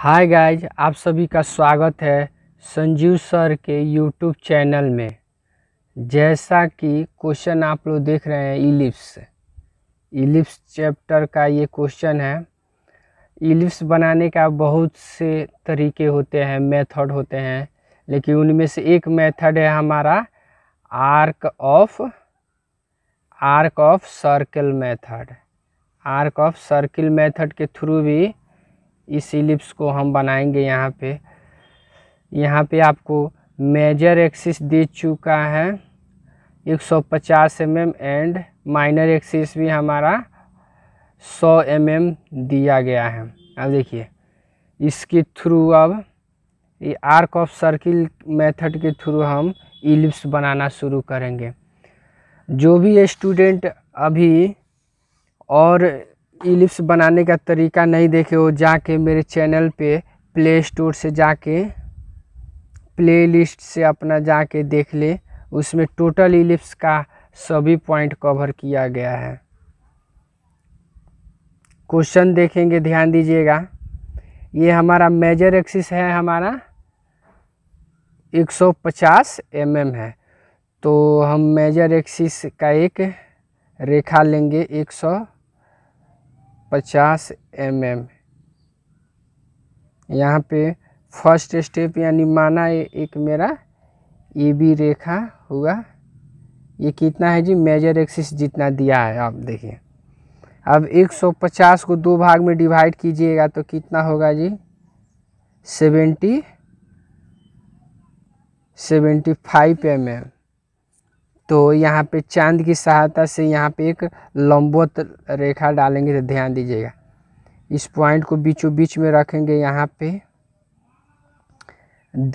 Hi guys आप सभी का स्वागत है संजीव सर के यूट्यूब चैनल में जैसा कि क्वेश्चन आप लोग देख रहे हैं इलिप्स इलिप्स चैप्टर का ये क्वेश्चन है इलिप्स बनाने का बहुत से तरीके होते हैं मेथड होते हैं लेकिन उनमें से एक मेथड है हमारा arc of arc of circle method arc of circle method के थ्रू भी इस इलिप्स को हम बनाएंगे यहाँ पे यहाँ पे आपको मेजर एक्सिस दे चुका है 150 सौ mm एंड माइनर एक्सिस भी हमारा 100 mm दिया गया है अब देखिए इसके थ्रू अब ये आर्क ऑफ सर्किल मेथड के थ्रू हम इलिप्स बनाना शुरू करेंगे जो भी स्टूडेंट अभी और इलिप्स बनाने का तरीका नहीं देखे हो जाके मेरे चैनल पे प्ले स्टोर से जाके प्ले लिस्ट से अपना जाके देख ले उसमें टोटल इलिप्स का सभी पॉइंट कवर किया गया है क्वेश्चन देखेंगे ध्यान दीजिएगा ये हमारा मेजर एक्सिस है हमारा 150 mm है तो हम मेजर एक्सिस का एक रेखा लेंगे पचास एम एम यहाँ पर फर्स्ट स्टेप यानी माना एक मेरा ए बी रेखा हुआ ये कितना है जी मेजर एक्सिस जितना दिया है आप देखिए अब 150 को दो भाग में डिवाइड कीजिएगा तो कितना होगा जी 70 75 एम एम तो यहाँ पे चांद की सहायता से यहाँ पे एक लंबवत रेखा डालेंगे तो ध्यान दीजिएगा इस पॉइंट को बीचों बीच में रखेंगे यहाँ पे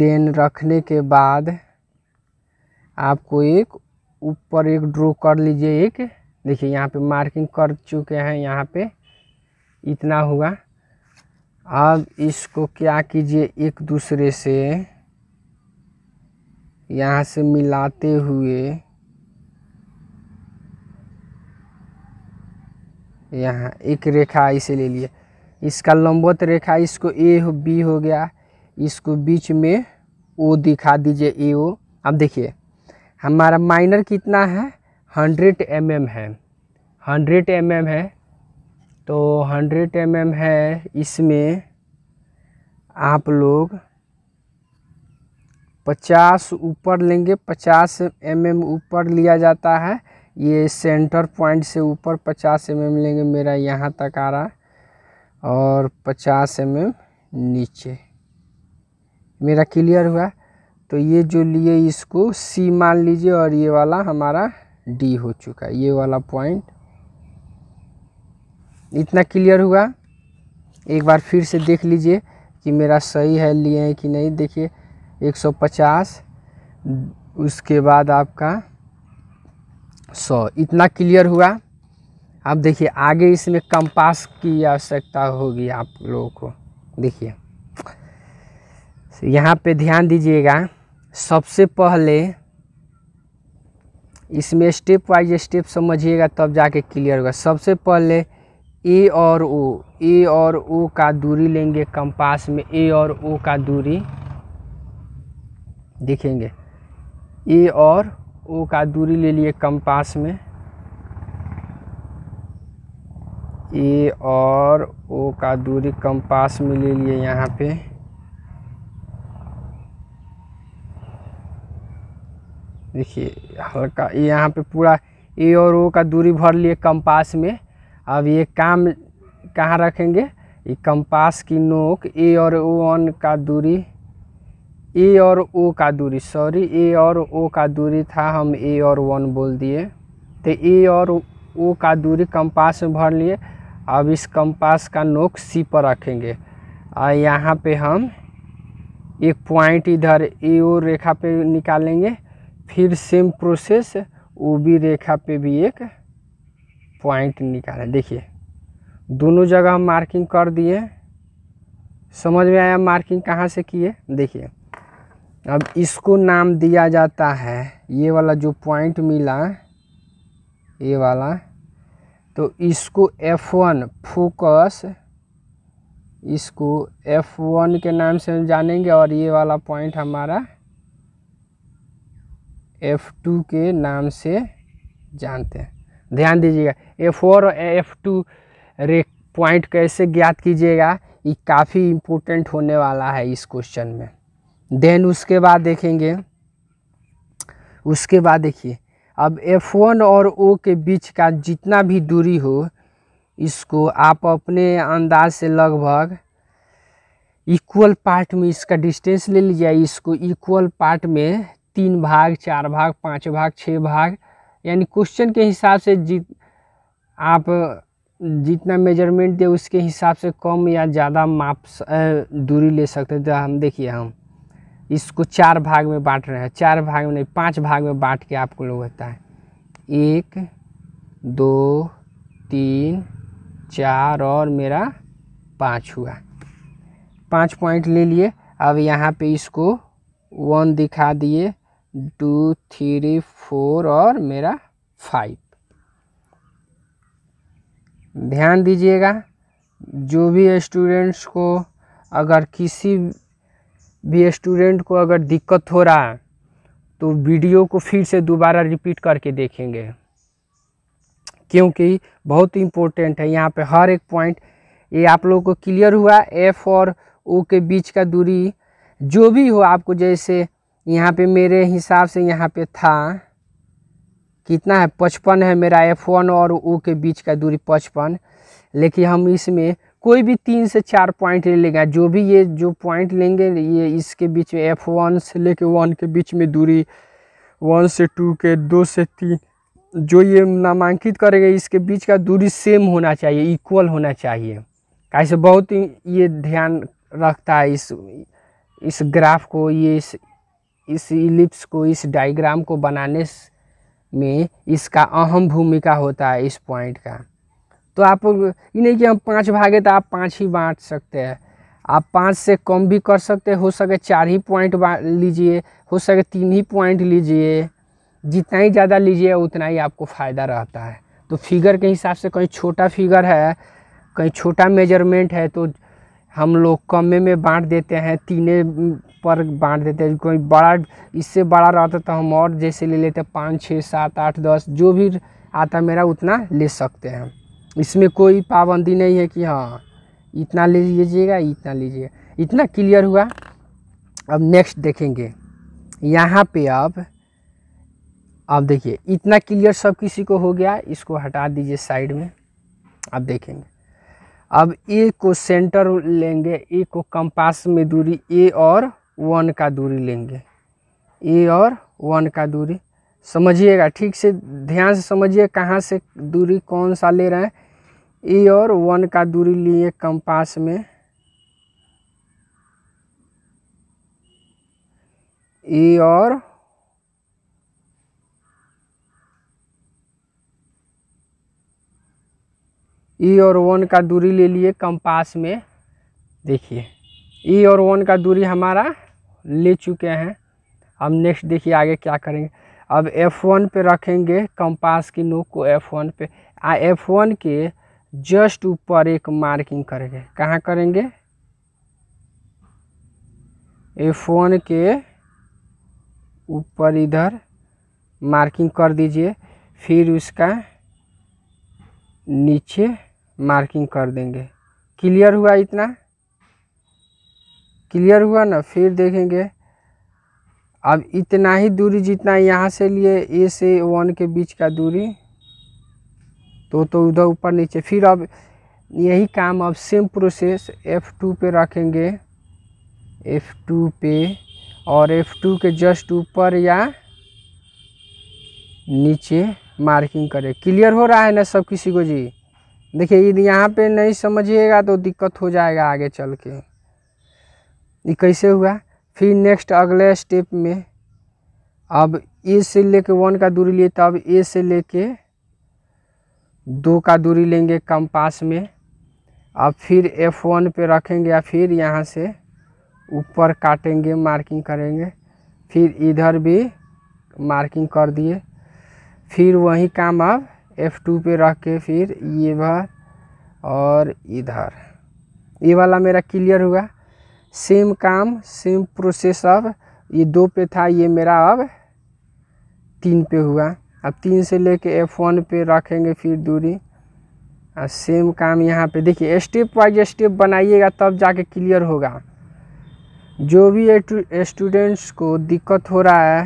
देन रखने के बाद आपको एक ऊपर एक ड्रॉ कर लीजिए एक देखिए यहाँ पे मार्किंग कर चुके हैं यहाँ पे इतना हुआ अब इसको क्या कीजिए एक दूसरे से यहाँ से मिलाते हुए यहाँ एक रेखा इसे ले लिए इसका लंबवत रेखा इसको ए हो बी हो गया इसको बीच में ओ दिखा दीजिए ए ओ अब देखिए हमारा माइनर कितना है हंड्रेड एम mm है हंड्रेड एम mm है तो हंड्रेड एम mm है इसमें आप लोग पचास ऊपर लेंगे पचास एम mm ऊपर लिया जाता है ये सेंटर पॉइंट से ऊपर 50 एम mm लेंगे मेरा यहाँ तक आ रहा और 50 एम mm नीचे मेरा क्लियर हुआ तो ये जो लिए इसको सी मान लीजिए और ये वाला हमारा डी हो चुका है ये वाला पॉइंट इतना क्लियर हुआ एक बार फिर से देख लीजिए कि मेरा सही है लिए हैं कि नहीं देखिए 150 उसके बाद आपका सौ इतना क्लियर हुआ अब देखिए आगे इसमें कंपास की आवश्यकता होगी आप लोगों को देखिए यहाँ पे ध्यान दीजिएगा सबसे पहले इसमें स्टेप वाइज स्टेप समझिएगा तब जाके क्लियर होगा सबसे पहले ए और ओ ए और ओ का दूरी लेंगे कंपास में ए और ओ का दूरी देखेंगे ए और ओ का दूरी ले लिए कंपास में ए और ओ का दूरी कंपास में ले लिए यहाँ पे देखिए हल्का ये यहाँ पे पूरा ए और ओ का दूरी भर लिए कंपास में अब ये काम कहाँ रखेंगे ये कंपास की नोक ए और ओ वन का दूरी ए और ओ का दूरी सॉरी ए और ओ का दूरी था हम ए और वन बोल दिए तो ए और ओ का दूरी कंपास में भर लिए अब इस कंपास का नोक सी पर रखेंगे और यहाँ पे हम एक पॉइंट इधर ए ओ रेखा पे निकालेंगे फिर सेम प्रोसेस ओ बी रेखा पे भी एक पॉइंट निकालें देखिए दोनों जगह हम मार्किंग कर दिए समझ में आया मार्किंग कहाँ से किए देखिए अब इसको नाम दिया जाता है ये वाला जो पॉइंट मिला ये वाला तो इसको F1 फोकस इसको F1 के नाम से जानेंगे और ये वाला पॉइंट हमारा F2 के नाम से जानते हैं ध्यान दीजिएगा F4 और F2 रे पॉइंट कैसे ज्ञात कीजिएगा ये काफ़ी इम्पोर्टेंट होने वाला है इस क्वेश्चन में देन उसके बाद देखेंगे उसके बाद देखिए अब F1 और O के बीच का जितना भी दूरी हो इसको आप अपने अंदाज से लगभग इक्वल पार्ट में इसका डिस्टेंस ले लीजिए इसको इक्वल पार्ट में तीन भाग चार भाग पाँच भाग छः भाग यानी क्वेश्चन के हिसाब से जित आप जितना मेजरमेंट दे उसके हिसाब से कम या ज़्यादा माप दूरी ले सकते हैं तो हम देखिए हम इसको चार भाग में बांट रहे हैं चार भाग में नहीं पांच भाग में बांट के आपको लोग होता है एक दो तीन चार और मेरा पाँच हुआ पाँच पॉइंट ले लिए अब यहाँ पे इसको वन दिखा दिए टू थ्री फोर और मेरा फाइव ध्यान दीजिएगा जो भी स्टूडेंट्स को अगर किसी भी स्टूडेंट को अगर दिक्कत हो रहा है तो वीडियो को फिर से दोबारा रिपीट करके देखेंगे क्योंकि बहुत इम्पोर्टेंट है यहाँ पे हर एक पॉइंट ये आप लोगों को क्लियर हुआ एफ़ और ओ के बीच का दूरी जो भी हो आपको जैसे यहाँ पे मेरे हिसाब से यहाँ पे था कितना है पचपन है मेरा एफ़ वन और ओ के बीच का दूरी पचपन लेकिन हम इसमें कोई भी तीन से चार पॉइंट ले लेगा जो भी ये जो पॉइंट लेंगे ये इसके बीच में एफ वन से लेके वन के बीच में दूरी वन से टू के दो से तीन जो ये नामांकित करेगा इसके बीच का दूरी सेम होना चाहिए इक्वल होना चाहिए ऐसे बहुत ही ये ध्यान रखता है इस इस ग्राफ को ये इस इस इलिप्स को इस डायग्राम को बनाने में इसका अहम भूमिका होता है इस पॉइंट का तो आप ये नहीं कि हम पाँच भागे तो आप पाँच ही बांट सकते हैं आप पाँच से कम भी कर सकते हो सके चार ही पॉइंट लीजिए हो सके तीन ही पॉइंट लीजिए जितना ही ज़्यादा लीजिए उतना ही आपको फ़ायदा रहता है तो फिगर के हिसाब से कहीं छोटा फिगर है कहीं छोटा मेजरमेंट है तो हम लोग कमे में बांट देते हैं तीने पर बांट देते हैं कोई बड़ा इससे बड़ा रहता तो हम और जैसे ले लेते हैं पाँच छः सात आठ दस जो भी आता मेरा उतना ले सकते हैं इसमें कोई पाबंदी नहीं है कि हाँ इतना ले लीजिएगा इतना लीजिएगा इतना क्लियर हुआ अब नेक्स्ट देखेंगे यहाँ पे अब आप देखिए इतना क्लियर सब किसी को हो गया इसको हटा दीजिए साइड में आप देखेंगे अब ए को सेंटर लेंगे ए को कंपास में दूरी ए और वन का दूरी लेंगे ए और वन का दूरी समझिएगा ठीक से ध्यान से समझिए कहाँ से दूरी कौन सा ले रहे हैं ए और वन का दूरी लिए कंपास में ए और ई और वन का दूरी ले लिए कंपास में देखिए ई और वन का दूरी हमारा ले चुके हैं अब नेक्स्ट देखिए आगे क्या करेंगे अब एफ वन पे रखेंगे कंपास की नोक को एफ वन पे आ F1 के जस्ट ऊपर एक मार्किंग करेंगे कहाँ करेंगे ए फोन के ऊपर इधर मार्किंग कर दीजिए फिर उसका नीचे मार्किंग कर देंगे क्लियर हुआ इतना क्लियर हुआ ना फिर देखेंगे अब इतना ही दूरी जितना यहाँ से लिए ए से वन के बीच का दूरी तो तो उधर ऊपर नीचे फिर अब यही काम अब सेम प्रोसेस F2 पे रखेंगे F2 पे और F2 के जस्ट ऊपर या नीचे मार्किंग करें क्लियर हो रहा है ना सब किसी को जी देखिए यदि यहाँ पे नहीं समझिएगा तो दिक्कत हो जाएगा आगे चल के ये कैसे हुआ फिर नेक्स्ट अगले स्टेप में अब ए से लेके वन का दूरी लिए तब ए से लेके दो का दूरी लेंगे कंपास में अब फिर एफ़ वन पर रखेंगे या फिर यहाँ से ऊपर काटेंगे मार्किंग करेंगे फिर इधर भी मार्किंग कर दिए फिर वही काम अब एफ़ टू पे रख के फिर ये भर और इधर ये वाला मेरा क्लियर हुआ सेम काम सेम प्रोसेस अब ये दो पे था ये मेरा अब तीन पे हुआ अब तीन से लेके एफ वन पे रखेंगे फिर दूरी और सेम काम यहाँ पे देखिए स्टेप वाइज स्टेप बनाइएगा तब जाके क्लियर होगा जो भी स्टूडेंट्स को दिक्कत हो रहा है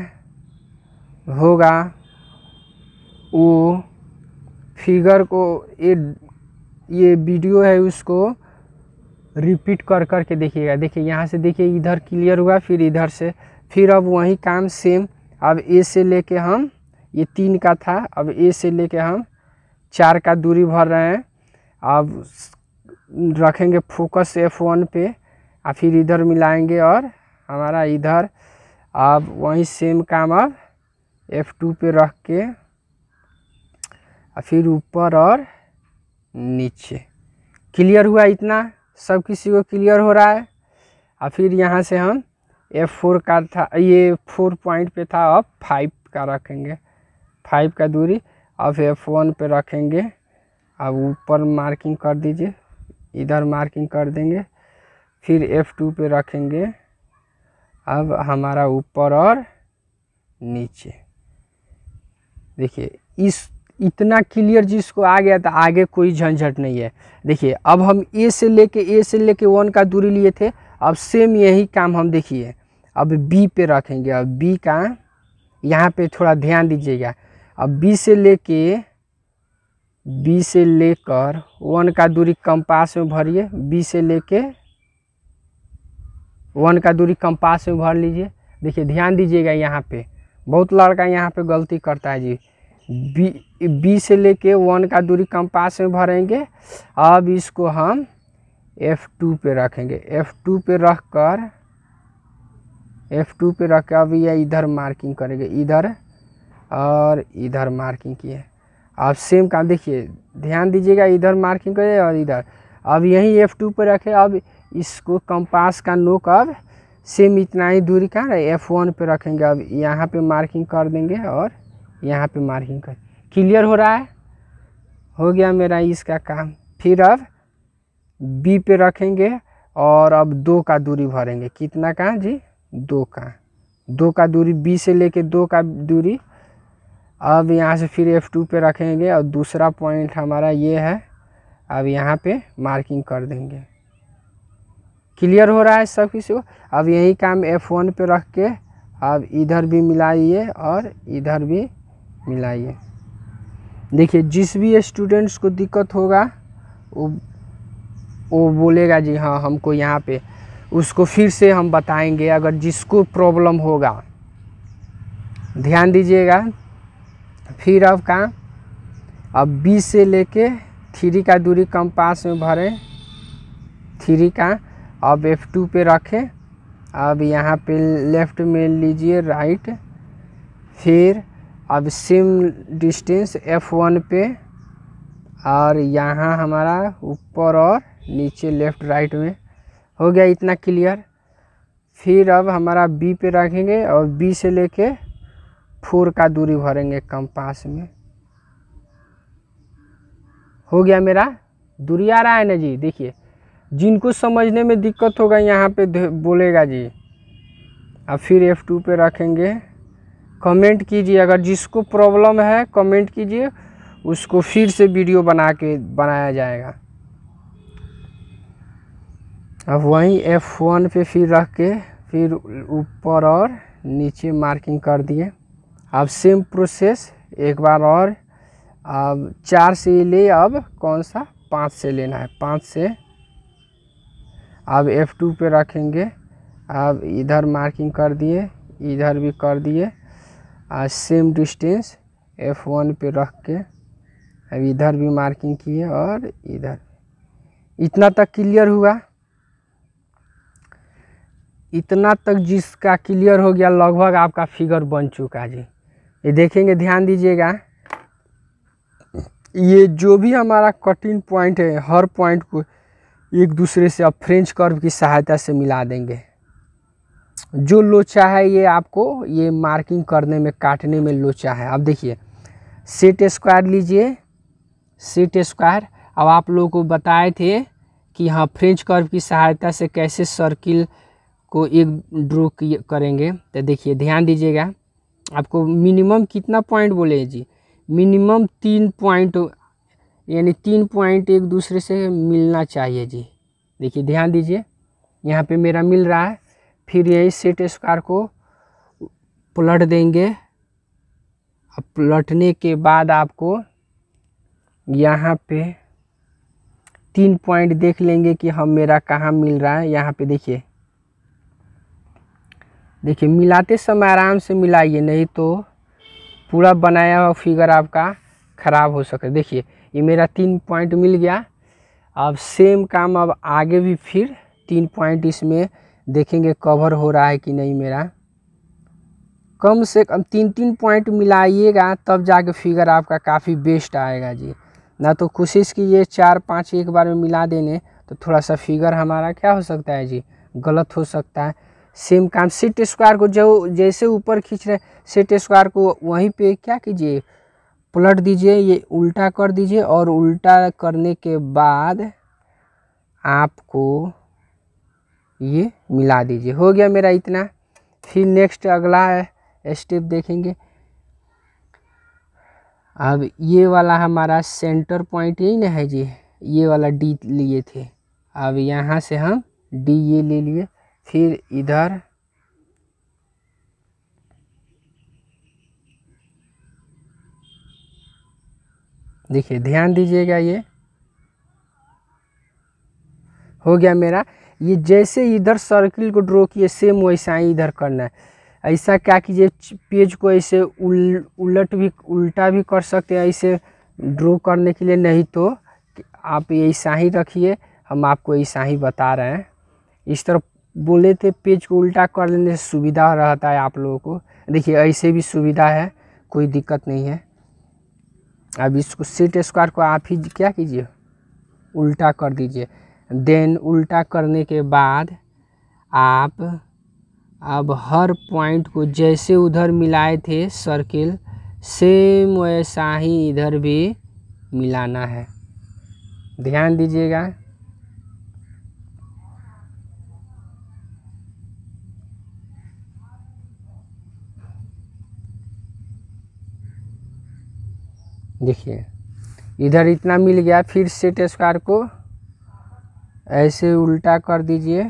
होगा वो फिगर को ये ये वीडियो है उसको रिपीट कर कर के देखिएगा देखिए यहाँ से देखिए इधर क्लियर हुआ फिर इधर से फिर अब वही काम सेम अब ए से लेके हम ये तीन का था अब ए से लेके हम चार का दूरी भर रहे हैं अब रखेंगे फोकस एफ वन पे और फिर इधर मिलाएंगे और हमारा इधर अब वही सेम काम अब एफ टू पे रख के और फिर ऊपर और नीचे क्लियर हुआ इतना सब किसी को क्लियर हो रहा है और फिर यहाँ से हम एफ फोर का था ये फोर पॉइंट पे था अब फाइव का रखेंगे फाइव का दूरी अब एफ वन पर रखेंगे अब ऊपर मार्किंग कर दीजिए इधर मार्किंग कर देंगे फिर एफ़ टू पर रखेंगे अब हमारा ऊपर और नीचे देखिए इस इतना क्लियर जिसको आ गया था आगे कोई झंझट नहीं है देखिए अब हम ए से लेके ए से लेके वन का दूरी लिए थे अब सेम यही काम हम देखिए अब बी पे रखेंगे अब बी का यहाँ पे थोड़ा ध्यान दीजिएगा अब बी से लेके बी से लेकर वन का दूरी कंपास में भरिए बी से लेके वन का दूरी कंपास में भर लीजिए देखिए ध्यान दीजिएगा यहाँ पे बहुत लड़का यहाँ पे गलती करता है जी बी बी से लेके वन का दूरी कंपास में भरेंगे अब इसको हम एफ़ टू पे रखेंगे एफ़ टू पे रख कर एफ़ टू पे रख कर अब ये इधर मार्किंग करेंगे इधर और इधर मार्किंग किए आप सेम काम देखिए ध्यान दीजिएगा इधर मार्किंग करिए और इधर अब यहीं एफ टू पर रखे अब इसको कंपास का नोक अब सेम इतना ही दूरी का ना एफ वन पर रखेंगे अब यहाँ पे मार्किंग कर देंगे और यहाँ पे मार्किंग कर क्लियर हो रहा है हो गया मेरा इसका काम फिर अब बी पे रखेंगे और अब दो का दूरी भरेंगे कितना का जी दो का दो का दूरी बी से लेके दो का दूरी अब यहाँ से फिर F2 पे रखेंगे और दूसरा पॉइंट हमारा ये है अब यहाँ पे मार्किंग कर देंगे क्लियर हो रहा है सब किसी को अब यही काम F1 पे रख के अब इधर भी मिलाइए और इधर भी मिलाइए देखिए जिस भी स्टूडेंट्स को दिक्कत होगा वो वो बोलेगा जी हाँ हमको यहाँ पे उसको फिर से हम बताएंगे अगर जिसको प्रॉब्लम होगा ध्यान दीजिएगा फिर अब कहाँ अब बी से लेके थ्री का दूरी कम पास में भरें थ्री का अब एफ टू पर रखें अब यहाँ पे लेफ़्ट में लीजिए राइट फिर अब सेम डिस्टेंस एफ वन पे और यहाँ हमारा ऊपर और नीचे लेफ़्ट राइट में हो गया इतना क्लियर फिर अब हमारा बी पे रखेंगे और बी से लेके फोर का दूरी भरेंगे कंपास में हो गया मेरा दूरी आ रहा है ना जी देखिए जिनको समझने में दिक्कत होगा यहाँ पे बोलेगा जी अब फिर एफ़ टू पे रखेंगे कमेंट कीजिए अगर जिसको प्रॉब्लम है कमेंट कीजिए उसको फिर से वीडियो बना के बनाया जाएगा अब वहीं एफ़ वन पे फिर रख के फिर ऊपर और नीचे मार्किंग कर दिए अब सेम प्रोसेस एक बार और अब चार से ले अब कौन सा पाँच से लेना है पाँच से अब F2 पे रखेंगे अब इधर मार्किंग कर दिए इधर भी कर दिए और सेम डिस्टेंस F1 पे रख के अब इधर भी मार्किंग किए और इधर इतना तक क्लियर हुआ इतना तक जिसका क्लियर हो गया लगभग आपका फिगर बन चुका जी ये देखेंगे ध्यान दीजिएगा ये जो भी हमारा कटिंग पॉइंट है हर पॉइंट को एक दूसरे से अब फ्रेंच कर्व की सहायता से मिला देंगे जो लोचा है ये आपको ये मार्किंग करने में काटने में लोचा है अब देखिए सेट स्क्वायर लीजिए सेट स्क्वायर अब आप लोगों को बताए थे कि हाँ फ्रेंच कर्व की सहायता से कैसे सर्किल को एक ड्रॉ करेंगे तो देखिए ध्यान दीजिएगा आपको मिनिमम कितना पॉइंट बोले जी मिनिमम तीन पॉइंट यानी तीन पॉइंट एक दूसरे से मिलना चाहिए जी देखिए ध्यान दीजिए यहाँ पे मेरा मिल रहा है फिर यही सेट स्क्वायर को पलट देंगे अब पलटने के बाद आपको यहाँ पे तीन पॉइंट देख लेंगे कि हम मेरा कहाँ मिल रहा है यहाँ पे देखिए देखिए मिलाते समय आराम से मिलाइए नहीं तो पूरा बनाया हुआ फिगर आपका ख़राब हो सके देखिए ये मेरा तीन पॉइंट मिल गया अब सेम काम अब आगे भी फिर तीन पॉइंट इसमें देखेंगे कवर हो रहा है कि नहीं मेरा कम से कम तीन तीन पॉइंट मिलाइएगा तब जाके फिगर आपका काफ़ी बेस्ट आएगा जी ना तो कोशिश कीजिए चार पाँच एक बार में मिला देने तो थोड़ा सा फिगर हमारा क्या हो सकता है जी गलत हो सकता है सेम काम सीट स्क्वायर को जो जैसे ऊपर खींच रहे सीट स्क्वायर को वहीं पे क्या कीजिए पलट दीजिए ये उल्टा कर दीजिए और उल्टा करने के बाद आपको ये मिला दीजिए हो गया मेरा इतना फिर नेक्स्ट अगला स्टेप देखेंगे अब ये वाला हमारा सेंटर पॉइंट यही ना है जी ये वाला डी लिए थे अब यहाँ से हम डी ये ले लिए फिर इधर देखिए ध्यान दीजिएगा ये हो गया मेरा ये जैसे इधर सर्किल को ड्रॉ किए सेम वैसा ही इधर करना है ऐसा क्या कीजिए पेज को ऐसे उल उलट भी उल्टा भी कर सकते हैं ऐसे ड्रॉ करने के लिए नहीं तो आप ऐसा ही रखिए हम आपको ऐसा ही बता रहे हैं इस तरफ बोले थे पेज को उल्टा कर लेने से सुविधा रहता है आप लोगों को देखिए ऐसे भी सुविधा है कोई दिक्कत नहीं है अब इसको सीट स्क्वायर को आप ही क्या कीजिए उल्टा कर दीजिए देन उल्टा करने के बाद आप अब हर पॉइंट को जैसे उधर मिलाए थे सर्किल सेम वैसा ही इधर भी मिलाना है ध्यान दीजिएगा देखिए इधर इतना मिल गया फिर सेट स्क्वायर को ऐसे उल्टा कर दीजिए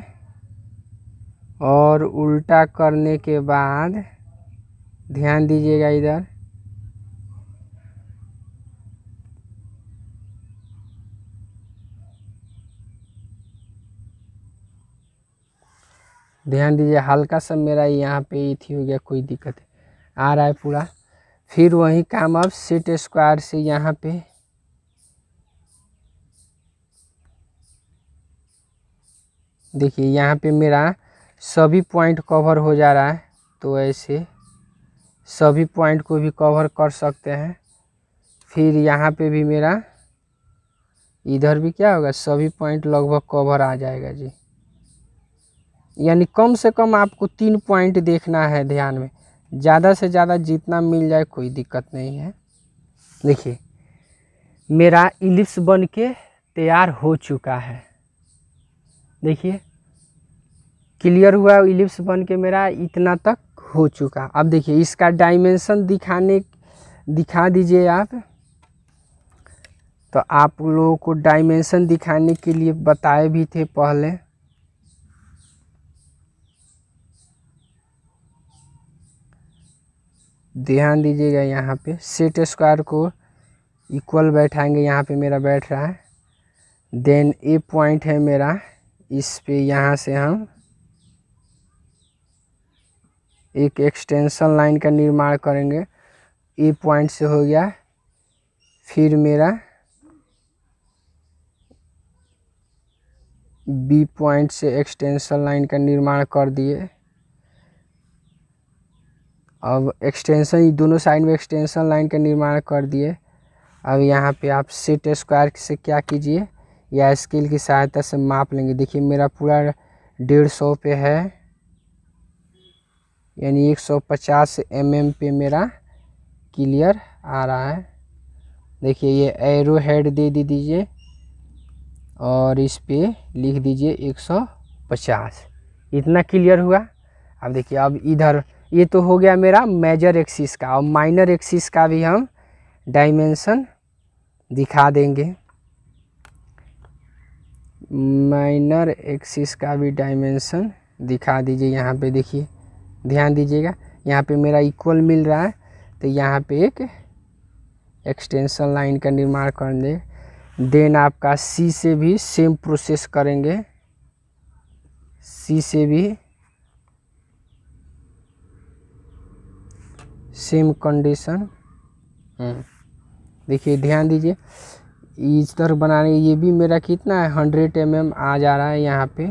और उल्टा करने के बाद ध्यान दीजिएगा इधर ध्यान दीजिए हल्का सा मेरा यहाँ पे थी हो गया कोई दिक्कत आ रहा है पूरा फिर वही काम अब सेट स्क्वायर से यहाँ पे देखिए यहाँ पे मेरा सभी पॉइंट कवर हो जा रहा है तो ऐसे सभी पॉइंट को भी कवर कर सकते हैं फिर यहाँ पे भी मेरा इधर भी क्या होगा सभी पॉइंट लगभग कवर आ जाएगा जी यानी कम से कम आपको तीन पॉइंट देखना है ध्यान में ज़्यादा से ज़्यादा जितना मिल जाए कोई दिक्कत नहीं है देखिए मेरा इलिप्स बन के तैयार हो चुका है देखिए क्लियर हुआ इलिप्स बन के मेरा इतना तक हो चुका अब देखिए इसका डायमेंशन दिखाने दिखा दीजिए आप तो आप लोगों को डायमेंशन दिखाने के लिए बताए भी थे पहले ध्यान दीजिएगा यहाँ पे सेट स्क्वायर को इक्वल बैठाएंगे यहाँ पे मेरा बैठ रहा है देन ए पॉइंट है मेरा इस पे यहाँ से हम एक एक्सटेंशन लाइन का निर्माण करेंगे ए पॉइंट से हो गया फिर मेरा बी पॉइंट से एक्सटेंशन लाइन का निर्माण कर दिए अब एक्सटेंशन दोनों साइड में एक्सटेंशन लाइन का निर्माण कर दिए अब यहाँ पे आप सेट स्क्वायर से क्या कीजिए या स्केल की सहायता से माप लेंगे देखिए मेरा पूरा डेढ़ सौ पे है यानी एक सौ पचास एम mm एम पे मेरा क्लियर आ रहा है देखिए ये एरो हेड दे दी दीजिए और इस पर लिख दीजिए एक सौ पचास इतना क्लियर हुआ अब देखिए अब इधर ये तो हो गया मेरा मेजर एक्सिस का और माइनर एक्सिस का भी हम डायमेंशन दिखा देंगे माइनर एक्सिस का भी डायमेंशन दिखा दीजिए यहाँ पे देखिए ध्यान दीजिएगा यहाँ पे मेरा इक्वल मिल रहा है तो यहाँ पे एक एक्सटेंशन लाइन का निर्माण कर दें देन आपका सी से भी सेम प्रोसेस करेंगे सी से भी सेम कंडीशन हाँ। देखिए ध्यान दीजिए इस तरह बनाने ये भी मेरा कितना है हंड्रेड एम mm आ जा रहा है यहाँ पे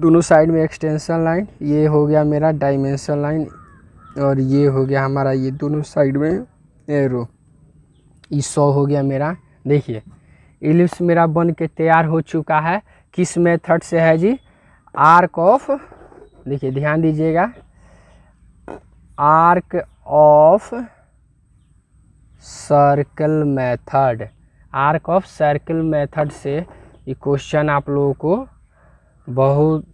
दोनों साइड में एक्सटेंशन लाइन ये हो गया मेरा डायमेंशन लाइन और ये हो गया हमारा ये दोनों साइड में एरो ये सौ हो गया मेरा देखिए इलिप्स मेरा बन के तैयार हो चुका है किस मेथड से है जी आर्क ऑफ देखिए ध्यान दीजिएगा arc of circle method arc of circle method से ये क्वेश्चन आप लोगों को बहुत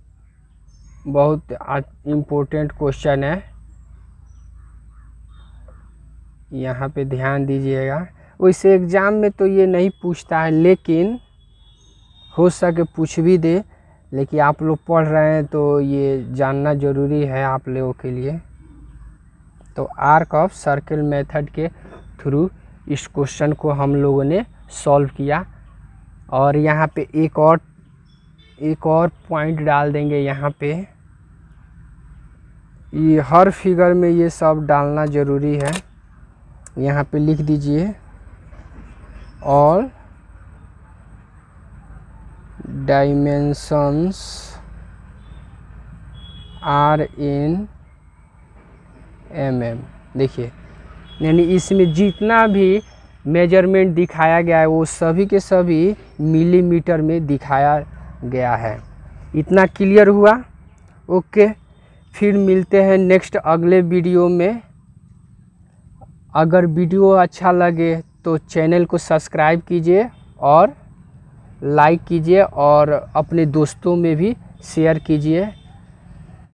बहुत इम्पोर्टेंट क्वेश्चन है यहाँ पे ध्यान दीजिएगा वैसे एग्ज़ाम में तो ये नहीं पूछता है लेकिन हो सके पूछ भी दे लेकिन आप लोग पढ़ रहे हैं तो ये जानना ज़रूरी है आप लोगों के लिए तो आर्क ऑफ सर्किल मेथड के थ्रू इस क्वेश्चन को हम लोगों ने सॉल्व किया और यहाँ पे एक और एक और पॉइंट डाल देंगे यहाँ पे ये हर फिगर में ये सब डालना ज़रूरी है यहाँ पे लिख दीजिए और dimensions are in M M देखिए यानी इसमें जितना भी मेजरमेंट दिखाया गया है वो सभी के सभी मिलीमीटर में दिखाया गया है इतना क्लियर हुआ ओके फिर मिलते हैं नेक्स्ट अगले वीडियो में अगर वीडियो अच्छा लगे तो चैनल को सब्सक्राइब कीजिए और लाइक कीजिए और अपने दोस्तों में भी शेयर कीजिए